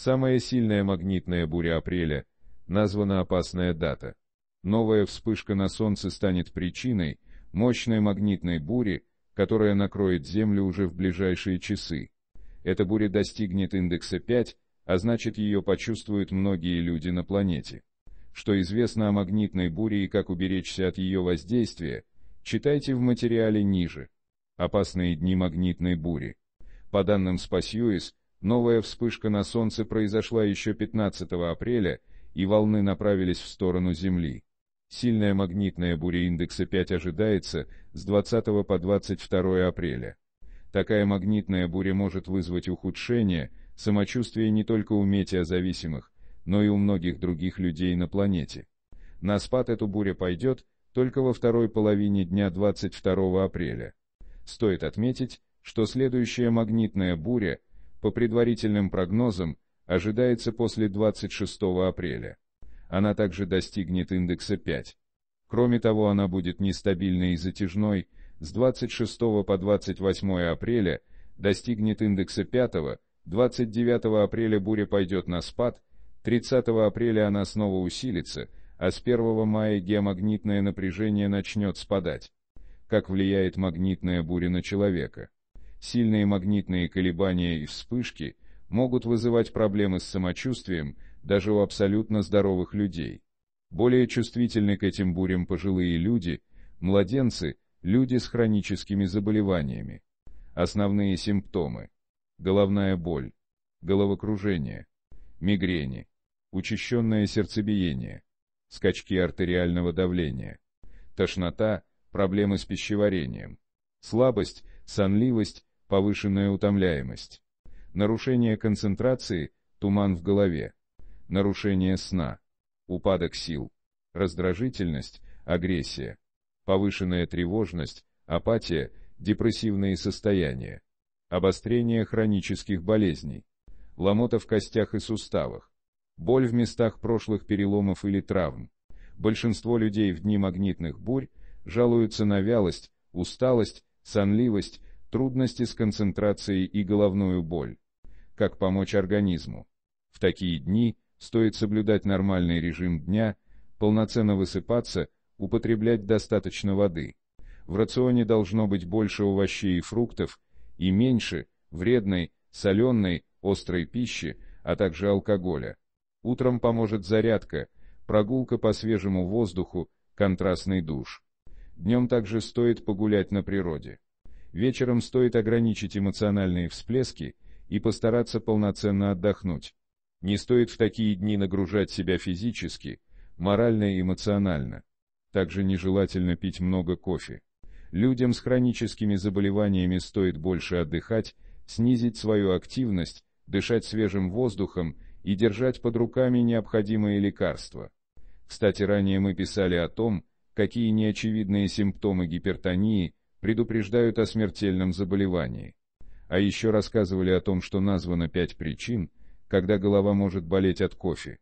Самая сильная магнитная буря апреля, названа опасная дата. Новая вспышка на Солнце станет причиной мощной магнитной бури, которая накроет Землю уже в ближайшие часы. Эта буря достигнет индекса 5, а значит ее почувствуют многие люди на планете. Что известно о магнитной буре и как уберечься от ее воздействия, читайте в материале ниже. Опасные дни магнитной бури. По данным Спасьюис, Новая вспышка на Солнце произошла еще 15 апреля, и волны направились в сторону Земли. Сильная магнитная буря индекса 5 ожидается с 20 по 22 апреля. Такая магнитная буря может вызвать ухудшение самочувствия не только у метеозависимых, но и у многих других людей на планете. На спад эту буря пойдет только во второй половине дня 22 апреля. Стоит отметить, что следующая магнитная буря – по предварительным прогнозам, ожидается после 26 апреля. Она также достигнет индекса 5. Кроме того, она будет нестабильной и затяжной, с 26 по 28 апреля достигнет индекса 5, 29 апреля буря пойдет на спад, 30 апреля она снова усилится, а с 1 мая геомагнитное напряжение начнет спадать. Как влияет магнитная буря на человека? Сильные магнитные колебания и вспышки могут вызывать проблемы с самочувствием даже у абсолютно здоровых людей. Более чувствительны к этим бурям пожилые люди, младенцы, люди с хроническими заболеваниями. Основные симптомы. Головная боль, головокружение, мигрени, учащенное сердцебиение, скачки артериального давления, тошнота, проблемы с пищеварением, слабость, сонливость, повышенная утомляемость, нарушение концентрации, туман в голове, нарушение сна, упадок сил, раздражительность, агрессия, повышенная тревожность, апатия, депрессивные состояния, обострение хронических болезней, ломота в костях и суставах, боль в местах прошлых переломов или травм. Большинство людей в дни магнитных бурь жалуются на вялость, усталость, сонливость, трудности с концентрацией и головную боль. Как помочь организму? В такие дни стоит соблюдать нормальный режим дня, полноценно высыпаться, употреблять достаточно воды. В рационе должно быть больше овощей и фруктов, и меньше вредной, соленой, острой пищи, а также алкоголя. Утром поможет зарядка, прогулка по свежему воздуху, контрастный душ. Днем также стоит погулять на природе. Вечером стоит ограничить эмоциональные всплески и постараться полноценно отдохнуть. Не стоит в такие дни нагружать себя физически, морально и эмоционально. Также нежелательно пить много кофе. Людям с хроническими заболеваниями стоит больше отдыхать, снизить свою активность, дышать свежим воздухом и держать под руками необходимые лекарства. Кстати, ранее мы писали о том, какие неочевидные симптомы гипертонии предупреждают о смертельном заболевании. А еще рассказывали о том, что названо пять причин, когда голова может болеть от кофе.